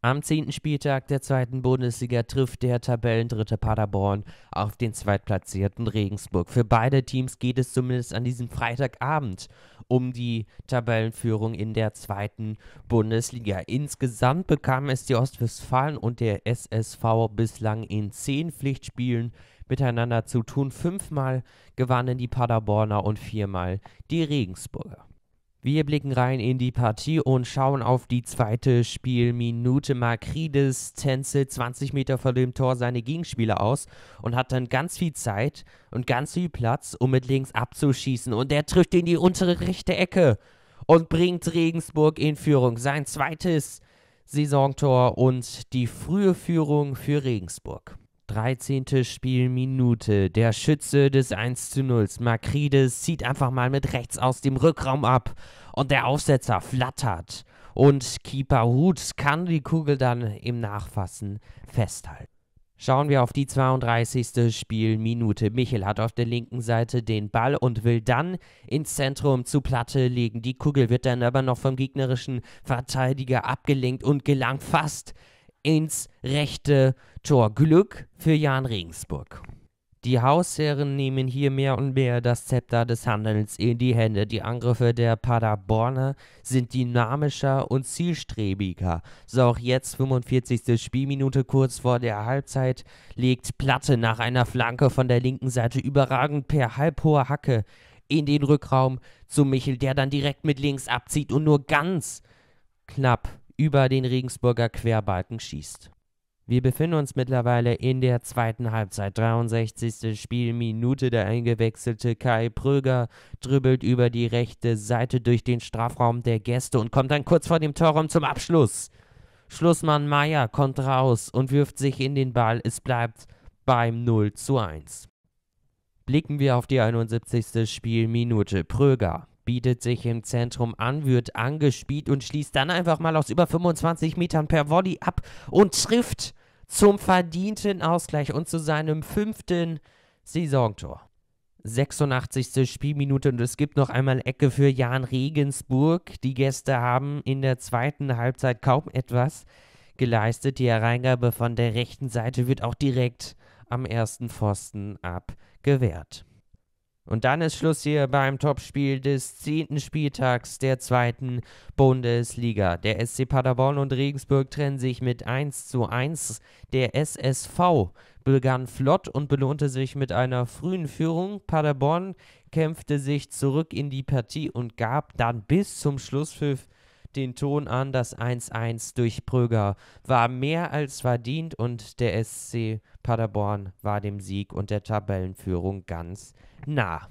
Am zehnten Spieltag der zweiten Bundesliga trifft der Tabellendritte Paderborn auf den zweitplatzierten Regensburg. Für beide Teams geht es zumindest an diesem Freitagabend um die Tabellenführung in der zweiten Bundesliga. Insgesamt bekamen es die Ostwestfalen und der SSV bislang in zehn Pflichtspielen miteinander zu tun. Fünfmal gewannen die Paderborner und viermal die Regensburger. Wir blicken rein in die Partie und schauen auf die zweite Spielminute. Makrides tänzelt 20 Meter vor dem Tor seine Gegenspieler aus und hat dann ganz viel Zeit und ganz viel Platz, um mit links abzuschießen. Und der trifft in die untere rechte Ecke und bringt Regensburg in Führung. Sein zweites Saisontor und die frühe Führung für Regensburg. 13. Spielminute. Der Schütze des 1 zu 0, Makrides, zieht einfach mal mit rechts aus dem Rückraum ab und der Aufsetzer flattert. Und Keeper Hut kann die Kugel dann im Nachfassen festhalten. Schauen wir auf die 32. Spielminute. Michel hat auf der linken Seite den Ball und will dann ins Zentrum zu Platte legen. Die Kugel wird dann aber noch vom gegnerischen Verteidiger abgelenkt und gelangt fast ins rechte Tor. Glück für Jan Regensburg. Die Hausherren nehmen hier mehr und mehr das Zepter des Handelns in die Hände. Die Angriffe der Paderborner sind dynamischer und zielstrebiger. So auch jetzt 45. Spielminute kurz vor der Halbzeit legt Platte nach einer Flanke von der linken Seite überragend per halbhoher Hacke in den Rückraum zu Michel, der dann direkt mit links abzieht und nur ganz knapp über den Regensburger Querbalken schießt. Wir befinden uns mittlerweile in der zweiten Halbzeit. 63. Spielminute. Der eingewechselte Kai Pröger dribbelt über die rechte Seite durch den Strafraum der Gäste und kommt dann kurz vor dem Torraum zum Abschluss. Schlussmann Meier kommt raus und wirft sich in den Ball. Es bleibt beim 0 zu 1. Blicken wir auf die 71. Spielminute. Pröger bietet sich im Zentrum an, wird angespielt und schließt dann einfach mal aus über 25 Metern per Volley ab und trifft zum verdienten Ausgleich und zu seinem fünften Saisontor. 86. Spielminute und es gibt noch einmal Ecke für Jan Regensburg. Die Gäste haben in der zweiten Halbzeit kaum etwas geleistet. Die Hereingabe von der rechten Seite wird auch direkt am ersten Pfosten abgewehrt. Und dann ist Schluss hier beim Topspiel des zehnten Spieltags der zweiten Bundesliga. Der SC Paderborn und Regensburg trennen sich mit 1 zu 1. Der SSV begann flott und belohnte sich mit einer frühen Führung. Paderborn kämpfte sich zurück in die Partie und gab dann bis zum Schlusspfiff den Ton an, das 1-1 durch Pröger war mehr als verdient und der SC Paderborn war dem Sieg und der Tabellenführung ganz nah.